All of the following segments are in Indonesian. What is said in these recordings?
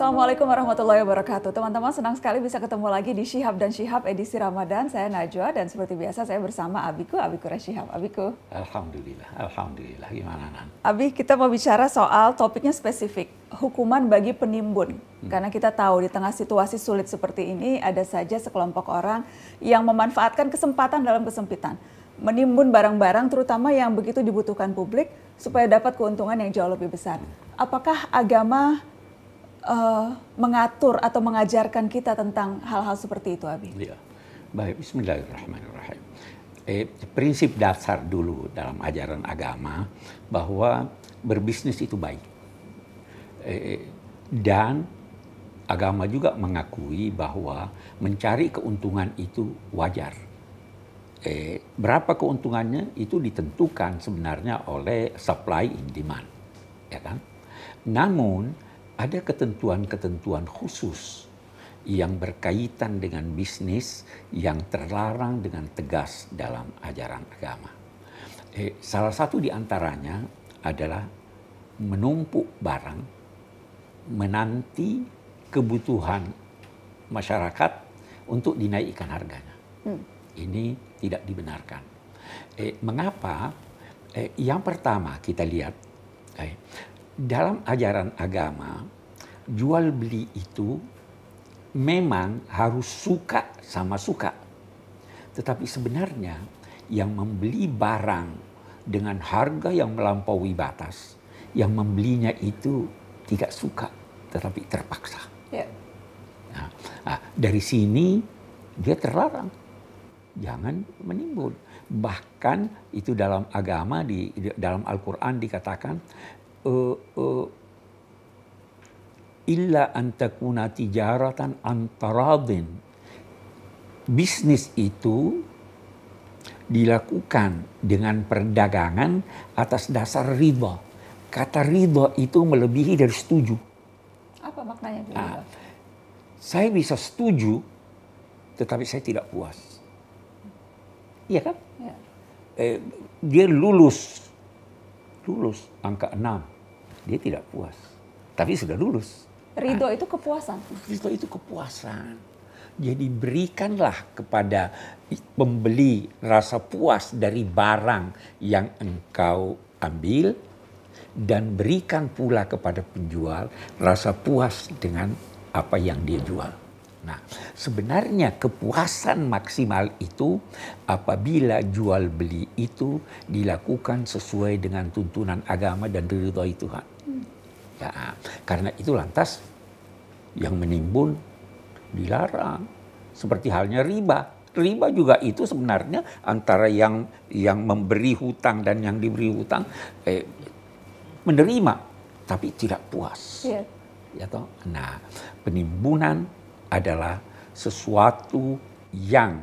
Assalamualaikum warahmatullahi wabarakatuh. Teman-teman senang sekali bisa ketemu lagi di Shihab dan Shihab edisi Ramadan. Saya Najwa dan seperti biasa saya bersama Abiku, Abiku Rashihab. Abiku. Alhamdulillah, Alhamdulillah. Gimana Nan? Abi, kita mau bicara soal topiknya spesifik, hukuman bagi penimbun. Hmm. Karena kita tahu di tengah situasi sulit seperti ini ada saja sekelompok orang yang memanfaatkan kesempatan dalam kesempitan menimbun barang-barang terutama yang begitu dibutuhkan publik supaya dapat keuntungan yang jauh lebih besar. Hmm. Apakah agama uh, mengatur atau mengajarkan kita tentang hal-hal seperti itu, Abi? Ya. Baik, bismillahirrahmanirrahim. Eh, prinsip dasar dulu dalam ajaran agama bahwa berbisnis itu baik. Eh, eh, dan agama juga mengakui bahwa mencari keuntungan itu wajar. Eh, berapa keuntungannya itu ditentukan sebenarnya oleh supply in demand, ya kan? Namun ada ketentuan-ketentuan khusus yang berkaitan dengan bisnis yang terlarang dengan tegas dalam ajaran agama. Eh, salah satu di antaranya adalah menumpuk barang, menanti kebutuhan masyarakat untuk dinaikkan harganya. Hmm. Ini tidak dibenarkan. Eh, mengapa? Eh, yang pertama kita lihat eh, dalam ajaran agama jual beli itu memang harus suka sama suka. Tetapi sebenarnya yang membeli barang dengan harga yang melampaui batas, yang membelinya itu tidak suka tetapi terpaksa. Yeah. Nah, ah, dari sini dia terlarang. Jangan menimbun. Bahkan itu dalam agama di dalam Al-Qur'an dikatakan uh, uh, illa an takuna tijaratan antaradin. Bisnis itu dilakukan dengan perdagangan atas dasar ridho. Kata ridho itu melebihi dari setuju. Apa maknanya ridho? Nah, saya bisa setuju, tetapi saya tidak puas. Iya kan? Ya. Eh, dia lulus lulus angka 6. Dia tidak puas. Tapi sudah lulus. Ridho itu kepuasan. Ridho itu kepuasan. Jadi berikanlah kepada pembeli rasa puas dari barang yang engkau ambil dan berikan pula kepada penjual rasa puas dengan apa yang dia jual. Nah, sebenarnya kepuasan maksimal itu apabila jual beli itu dilakukan sesuai dengan tuntunan agama dan ridhoi Tuhan. Ya, karena itu lantas yang menimbun dilarang. Seperti halnya riba. Riba juga itu sebenarnya antara yang yang memberi hutang dan yang diberi hutang eh, menerima tapi tidak puas. Ya. Ya toh? Nah, penimbunan adalah sesuatu yang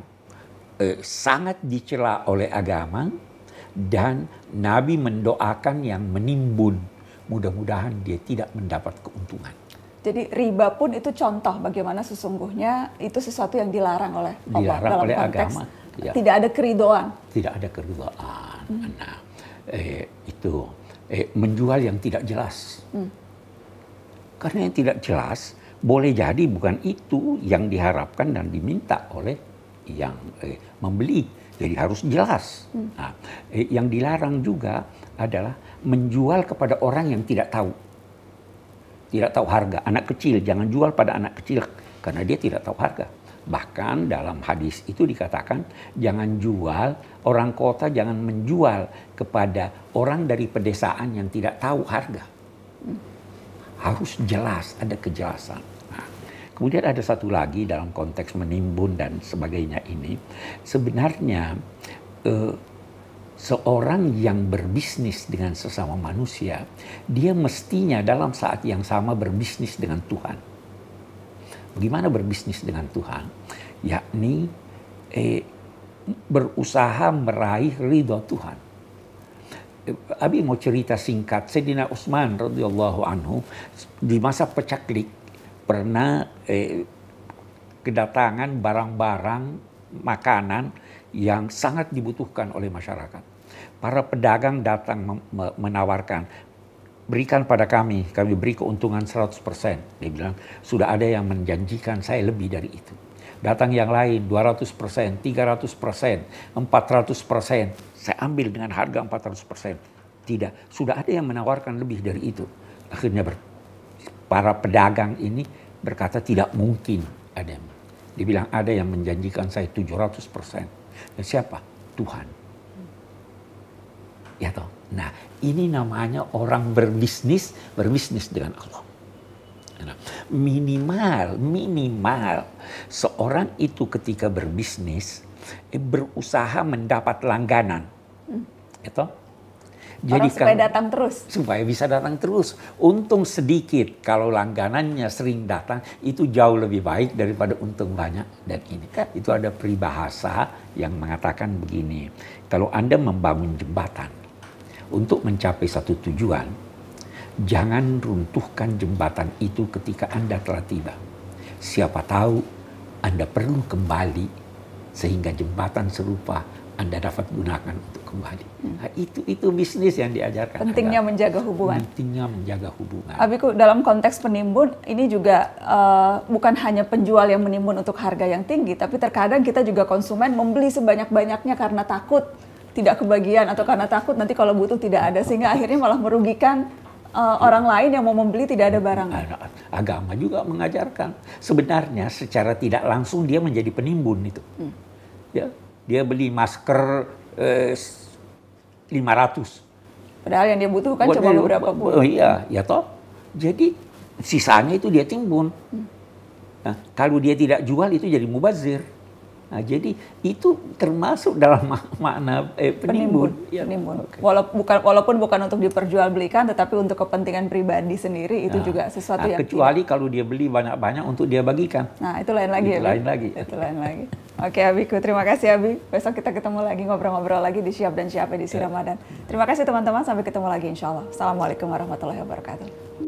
eh, sangat dicela oleh agama dan Nabi mendoakan yang menimbun mudah-mudahan dia tidak mendapat keuntungan. Jadi riba pun itu contoh bagaimana sesungguhnya itu sesuatu yang dilarang oleh Allah dilarang dalam oleh konteks agama. Ya. Tidak ada keridoan. Tidak ada keridoan. Hmm. Nah, eh, itu eh, menjual yang tidak jelas. Hmm. Karena yang tidak jelas boleh jadi bukan itu yang diharapkan dan diminta oleh yang eh, membeli. Jadi harus jelas. Hmm. Nah, eh, yang dilarang juga adalah menjual kepada orang yang tidak tahu. Tidak tahu harga. Anak kecil jangan jual pada anak kecil karena dia tidak tahu harga. Bahkan dalam hadis itu dikatakan jangan jual, orang kota jangan menjual kepada orang dari pedesaan yang tidak tahu harga. Hmm harus jelas, ada kejelasan. Nah, kemudian ada satu lagi dalam konteks menimbun dan sebagainya ini, sebenarnya eh, seorang yang berbisnis dengan sesama manusia, dia mestinya dalam saat yang sama berbisnis dengan Tuhan. Bagaimana berbisnis dengan Tuhan? Yakni eh, berusaha meraih ridho Tuhan Abi mau cerita singkat, Sayyidina Utsman radhiyallahu anhu di masa pecaklik pernah eh, kedatangan barang-barang makanan yang sangat dibutuhkan oleh masyarakat. Para pedagang datang menawarkan, berikan pada kami, kami beri keuntungan 100%. Dia bilang, sudah ada yang menjanjikan saya lebih dari itu datang yang lain 200 persen, 300 persen, 400 persen. Saya ambil dengan harga 400 persen. Tidak, sudah ada yang menawarkan lebih dari itu. Akhirnya para pedagang ini berkata tidak mungkin ada yang dibilang ada yang menjanjikan saya 700 persen. dan ya siapa? Tuhan. Ya toh. Nah ini namanya orang berbisnis, berbisnis dengan Allah. Nah, minimal, minimal seorang itu ketika berbisnis eh, berusaha mendapat langganan. Hmm. Gitu? Jadi supaya datang terus. Supaya bisa datang terus. Untung sedikit kalau langganannya sering datang itu jauh lebih baik daripada untung banyak dan ini. Itu ada peribahasa yang mengatakan begini. Kalau Anda membangun jembatan untuk mencapai satu tujuan, Jangan runtuhkan jembatan itu ketika Anda telah tiba. Siapa tahu Anda perlu kembali sehingga jembatan serupa Anda dapat gunakan untuk kembali. Hmm. Nah, itu itu bisnis yang diajarkan. Pentingnya Anda. menjaga hubungan. Pentingnya menjaga hubungan. Abiku dalam konteks penimbun ini juga uh, bukan hanya penjual yang menimbun untuk harga yang tinggi, tapi terkadang kita juga konsumen membeli sebanyak-banyaknya karena takut tidak kebagian atau karena takut nanti kalau butuh tidak ada sehingga akhirnya malah merugikan uh, orang lain yang mau membeli tidak ada barang. Nah, agama juga mengajarkan. Sebenarnya secara tidak langsung dia menjadi penimbun itu. Hmm. Ya, dia beli masker eh, 500. Padahal yang dia butuhkan Buat cuma beberapa bulan. Oh iya, ya toh. Jadi sisanya itu dia timbun. Hmm. Nah, kalau dia tidak jual itu jadi mubazir. Nah, jadi itu termasuk dalam makna eh, penimbun. Penimbun. Ya. penimbun. Walaupun bukan walaupun bukan untuk diperjualbelikan, tetapi untuk kepentingan pribadi sendiri itu nah, juga sesuatu nah, yang kecuali tidak. kalau dia beli banyak-banyak untuk dia bagikan. Nah, itu lain lagi. Itu ya, lain lagi. Itu lain lagi. Oke, Abiku, terima kasih Abi. Besok kita ketemu lagi ngobrol-ngobrol lagi di Siap dan siap di ya. Ramadan. Terima kasih teman-teman, sampai ketemu lagi insya Allah. Assalamualaikum warahmatullahi wabarakatuh.